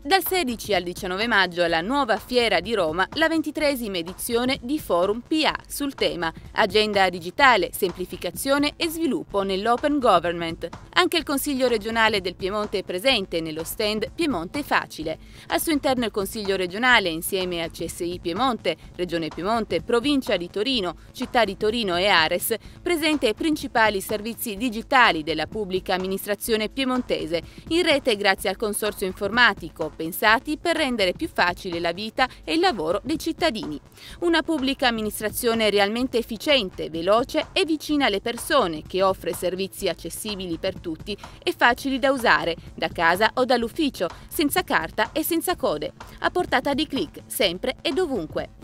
Dal 16 al 19 maggio alla nuova Fiera di Roma, la ventitresima edizione di Forum PA sul tema Agenda digitale, semplificazione e sviluppo nell'open government. Anche il Consiglio regionale del Piemonte è presente nello stand Piemonte Facile. Al suo interno il Consiglio regionale, insieme a CSI Piemonte, Regione Piemonte, Provincia di Torino, Città di Torino e Ares, presenta i principali servizi digitali della pubblica amministrazione piemontese, in rete grazie al consorzio informatico sono pensati per rendere più facile la vita e il lavoro dei cittadini. Una pubblica amministrazione realmente efficiente, veloce e vicina alle persone, che offre servizi accessibili per tutti e facili da usare, da casa o dall'ufficio, senza carta e senza code, a portata di clic, sempre e dovunque.